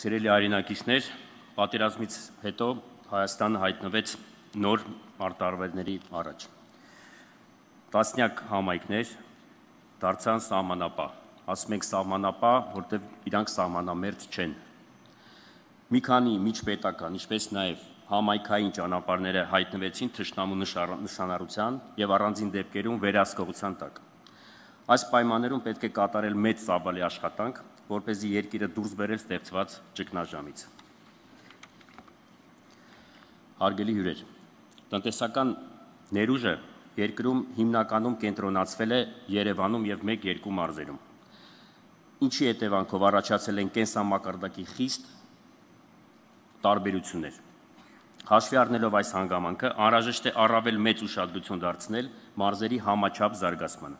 Սիրելի արինակիցներ, պատերազմից հետո Հայաստանը հայտնվեց նոր արտարվերների առաջ։ Տասնյակ համայնքներ դարձան սահմանապա։ Ասում ենք սահմանապա, որտեղ իրանք սահմանամերձ չեն։ Մի քանի միջպետական, ինչպես նաև համայնքային ճանապարհները հայտնվեցին ճշնամու նշանառության եւ առանձին դեպքերում վերահսկողության տակ։ Այս պայմաններում պետք է կատարել մեծ ծավալի աշխատանք որ เป զի երկիրը դուրս բերել ստեղծված ճգնաժամից։ Հարգելի հյուրեր, տնտեսական ներուժը երկրում հիմնականում կենտրոնացվել է Երևանում եւ 1-2 մարզերում։ Ինչի հետևանքով առաջացել են կենսամակարդակի խիստ տարբերություններ։ Հաշվի առնելով այս հանգամանքը, անհրաժեշտ է առավել մեծ ուշադրություն դարձնել մարզերի համաչափ զարգացմանը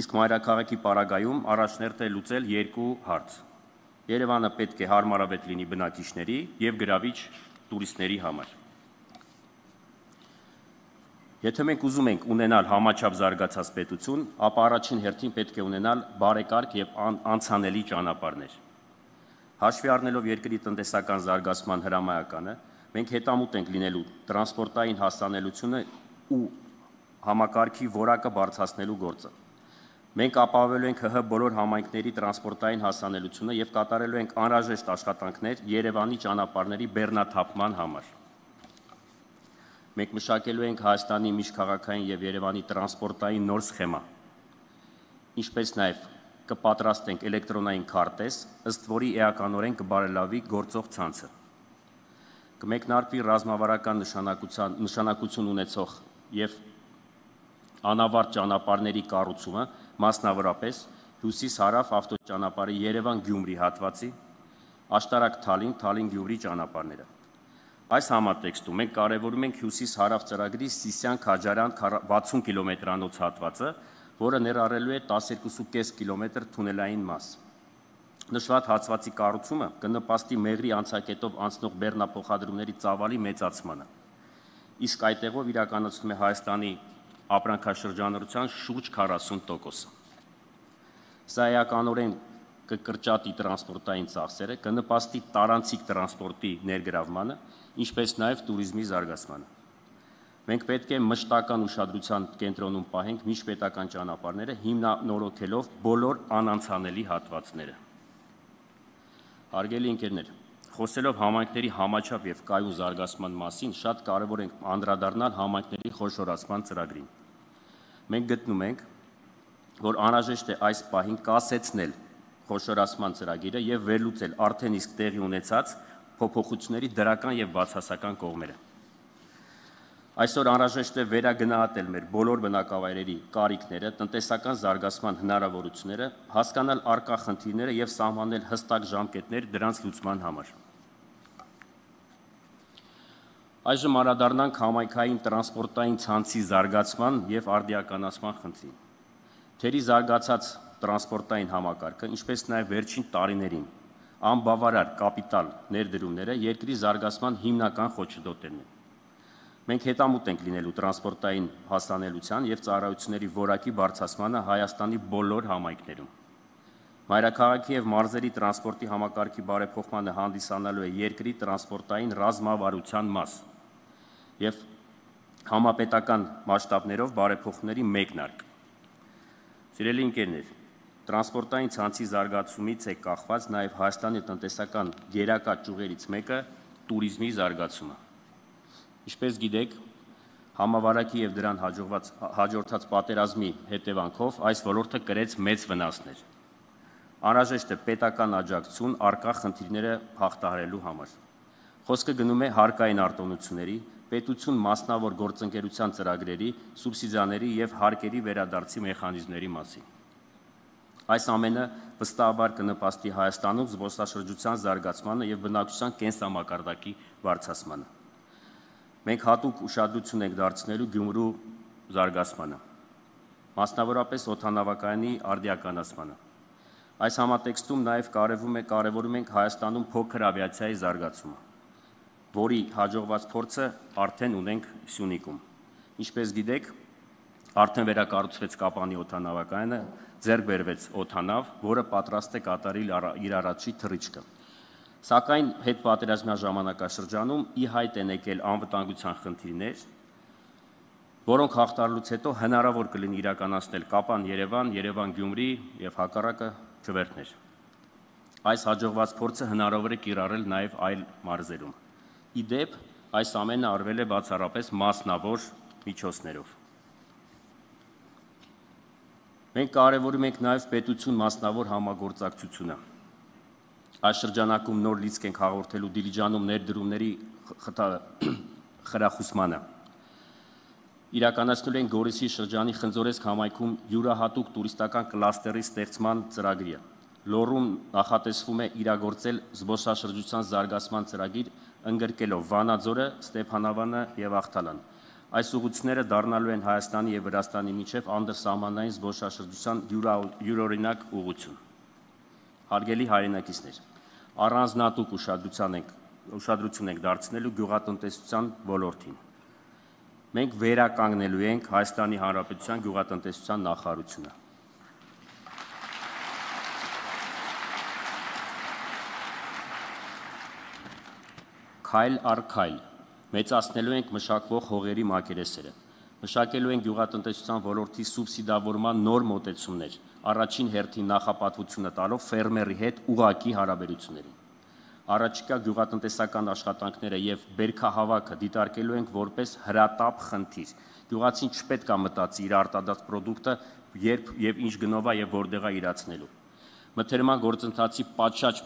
իսկ մայրաքաղաքի պարագայում առաջներտ է լուծել երկու հարց։ Երևանը պետք է հարմարավետ լինի բնակիչների եւ գրավիչ տուրիստների համար։ Եթե մենք ուզում ենք ունենալ համաչափ զարգացած պետություն, ապա առաջին հերթին պետք է ունենալ բարեկարգ եւ անցանելի ճանապարհներ։ Հաշվի առնելով երկրի տնտեսական զարգացման հրամայականը, մենք հետամուտ ենք լինելու տրանսպորտային հասանելիությունը ու համակարգի որակը բարձրացնելու գործը։ Մենք ապահովելու ենք ՀՀ բոլոր համայնքների տրանսպորտային հասանելիությունը եւ կատարելու ենք անհրաժեշտ աշխատանքներ Երևանի ճանապարհների բեռնաթափման համար։ Մենք մշակելու ենք Հայաստանի միջքաղաքային եւ Երևանի տրանսպորտային նոր սխեմա։ Ինչպես նաեւ կպատրաստենք էլեկտրոնային քարտեզ, ըստ որի էականորեն կբարելավի գործող ցանցը։ Կմեկնարկվի ռազմավարական նշանակության նշանակություն ունեցող եւ անավարտ ճանապարհների կառուցումը, մասնավորապես հյուսիս-հարավ ավտոճանապարհի Երևան-Գյումրի հատվածի, Աշտարակ-Թալին, Թալին-Գյումրի ճանապարհները։ Այս համատեքստում մենք կարևորում ենք հյուսիս-հարավ ծրագրի Սիսյան-Քաջարան 60 կիլոմետրանոց հատվածը, որը ներառելու է 12.5 կիլոմետր թունելային մաս։ Նշված հատվածի կառուցումը կնպաստի Մեղրի անցակետով անցնող Բեռնա փոխադրումների ծավալի մեծացմանը։ Իսկ այդտեղով իրականացվում է Հայաստանի ապրանքաշրջանառության շուրջ 40%-ը։ Սա էականորեն կկրճատի տրանսպորտային ծախսերը, կնպաստի տարանցիկ տրանսպորտի ներգրավմանը, ինչպես նաև туриզմի զարգացմանը։ Մենք պետք է մշտական ուշադրության կենտրոնում պահենք միջպետական ճանապարհները, հիմնանորոգելով բոլոր անանցանելի հատվածները։ Հարգելի ընկերներ, Խոսելով համայնքների համաչափ եւ կայու զարգացման մասին, շատ կարեւոր ենք անդրադառնալ համայնքների խոշորացման ծրագրին։ Մենք գտնում ենք, որ անհրաժեշտ է այս պահին կասեցնել խոշորացման ծրագիրը եւ վերլուծել արդեն իսկ տեղի ունեցած փոփոխությունների դրական եւ բացասական կողմերը։ Այսօր անհրաժեշտ է վերագնահատել մեր բոլոր բնակավայրերի կարիքները, տնտեսական զարգացման հնարավորությունները, հասկանալ արկա խնդիրները եւ սահմանել հստակ ժամկետներ դրանց լուծման համար։ Այժմ անդրադառնանք համայնքային տրանսպորտային ցանցի զարգացման եւ արդիականացման խնդրին։ Թերի զարգացած տրանսպորտային համակարգը, ինչպես նաեւ վերջին տարիներին անբավարար կապիտալ ներդրումները երկրի զարգացման հիմնական խոչընդոտներն են։ Մենք հետամուտ ենք լինելու տրանսպորտային հասանելիության եւ ծառայությունների որակի բարձրացմանը Հայաստանի բոլոր համայնքներում։ Մայրաքաղաքի եւ մարզերի տրանսպորտի համակարգի բարեփոխմանը հանդիսանալու է երկրի տրանսպորտային ռազմավարության մաս եւ համապետական մասշտաբներով բարեփոխումների մեկնարկ։ Սիրելի ընկերներ, տրանսպորտային ցանցի զարգացումից է կախված նաեւ Հայաստանի տնտեսական գերակա ճյուղերից մեկը՝ ቱրիզմի զարգացումը։ Ինչպես գիտեք, համավարակի եւ դրան հաջողված հաջորդած պատերազմի հետևանքով այս ոլորտը կրեց մեծ վնասներ։ Անհրաժեշտ է պետական աջակցություն արկա խնդիրները հաղթահարելու համար։ Խոսքը գնում է հարկային արտոնությունների, պետություն մասնավոր գործընկերության ծրագրերի, սուբսիդիաների եւ հարկերի վերադարձի մեխանիզմների մասին։ Այս ամենը վստահաբար կնպաստի Հայաստանում զբոսաշրջության զարգացմանը եւ բնակչության կենսամակարդակի բարձրացմանը։ Մենք հատուկ ուշադրություն ենք դարձնելու Գյումրու զարգացմանը, մասնավորապես օթանավակայանի արդիականացմանը։ Այս համատեքստում նաև կարևորում ենք Հայաստանում փոքր ավիացիայի զարգացումը որի հաջողված փորձը արդեն ունենք Սյունիքում։ Ինչպես գիտեք, արդեն վերակառուցվեց Կապանի օթանավակայանը, ձեռք բերվեց օթանավ, որը պատրաստ է կատարել իր առաջի թռիչքը։ Սակայն հետ պատերազմյան ժամանակաշրջանում ի հայտ են եկել անվտանգության խնդիրներ, որոնք հաղթարելուց հետո հնարավոր կլինի իրականացնել Կապան Երևան, Երևան Գյումրի եւ հակառակը Չվերթներ։ Այս հաջողված փորձը հնարավոր է կիրառել նաեւ այլ մարզերում։ Իդեպ այս ամենը արվել է բացառապես մասնավոր միջոցներով։ Մենք կարևորում ենք նաև պետություն մասնավոր համագործակցությունը։ Այս շրջանակում նոր լիցք ենք հաղորդելու դիլիջանում ներդրումների խրախուսմանը։ Իրականացնել են Գորիսի շրջանի Խնձորեսկ համայնքում յուրահատուկ տուրիստական կլաստերի ստեղծման ծրագրը լորում նախատեսվում է իրագործել զբոսաշրջության զարգացման ծրագիր, ընգրկելով Վանաձորը, Ստեփանավանը եւ Ախտալան։ Այս ուղությունները դառնալու են Հայաստանի եւ Վրաստանի միջև անդրսահմանային զբոսաշրջության յուրօրինակ ուղություն։ Հարգելի հայրենակիցներ, առանձնատուկ ուշադրության ենք ուշադրություն ենք դարձնելու գյուղատնտեսության ոլորտին։ Մենք վերականգնելու ենք Հայաստանի Հանրապետության գյուղատնտեսության նախարարությունը։ քայլ առ քայլ մեծացնելու ենք մշակվող հողերի մակերեսերը։ Մշակելու ենք գյուղատնտեսության ոլորտի սուբսիդավորման նոր մոտեցումներ, առաջին հերթին նախապատվությունը տալով ֆերմերի հետ ուղակի հարաբերություններին։ Առաջիկա գյուղատնտեսական աշխատանքները եւ բերքահավաքը դիտարկելու ենք որպես հրատապ խնդիր։ Գյուղացին չպետք է մտածի իր արտադրած ապրանքը երբ եւ ինչ գնովա եւ որտեղա իրացնելու։ Մթերման գործընթացի պատշաճ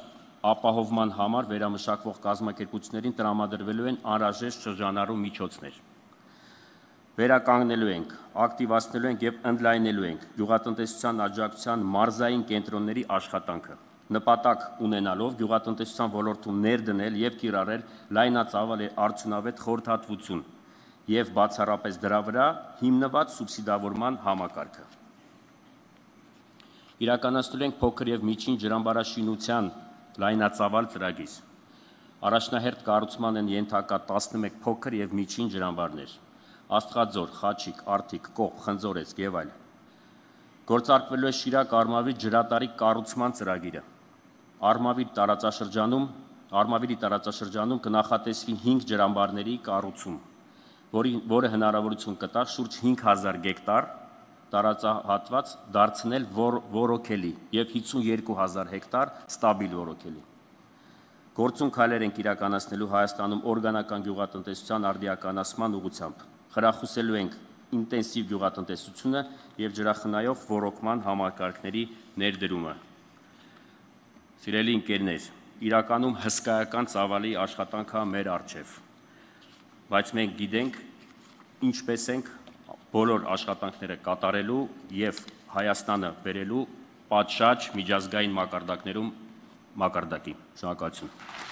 ապահովման համար վերամշակվող կազմակերպություններին տրամադրվելու են անհրաժեշտ շրջանառու միջոցներ։ Վերականգնելու ենք, ակտիվացնելու ենք եւ ընդլայնելու ենք գյուղատնտեսության աջակցության մարզային կենտրոնների աշխատանքը։ Նպատակ ունենալով գյուղատնտեսության ոլորտում ներդնել եւ կիրառել լայնածավալ արդյունավետ խորհրդատվություն եւ բացառապես դրա վրա հիմնված սուբսիդավորման համակարգը իրականացնելու ենք փոքր եւ միջին ջրամբարաշինության լայնածավալ ծրագիր։ Առաջնահերթ կառուցման են ենթակա 11 փոքր եւ միջին ջրանվարներ՝ Աստղաձոր, Խաչիկ, Արտիկ, Կողբ, Խնձորես եւ այլն գործարկվելու է Շիրակ Արմավիր ջրատարի կառուցման ծրագիրը։ Արմավիր տարածաշրջանում, Արմավիրի տարածաշրջանում կնախատեսվի 5 ջրամբարների կառուցում, որի որը հնարավորություն կտա շուրջ 5000 գեկտար տարածահատված դարձնել որ, որոքելի եւ 52000 հեկտար ստաբիլ որոքելի։ Գործուն քայլեր են իրականացնելու Հայաստանում օրգանական գյուղատնտեսության արդիականացման ուղղությամբ։ Խրախուսելու ենք ինտենսիվ գյուղատնտեսությունը եւ ջրախնայող ռոռոկման համակարգների ներդրումը։ Սիրելի ընկերներ, իրականում հսկայական ծավալի աշխատանքա մեր արժեվ։ Բայց մենք գիտենք ինչպես ենք բոլոր աշխատանքները կատարելու եւ Հայաստանը բերելու պատշաճ միջազգային մակարդակներում մակարդակի։ Շնորհակալություն։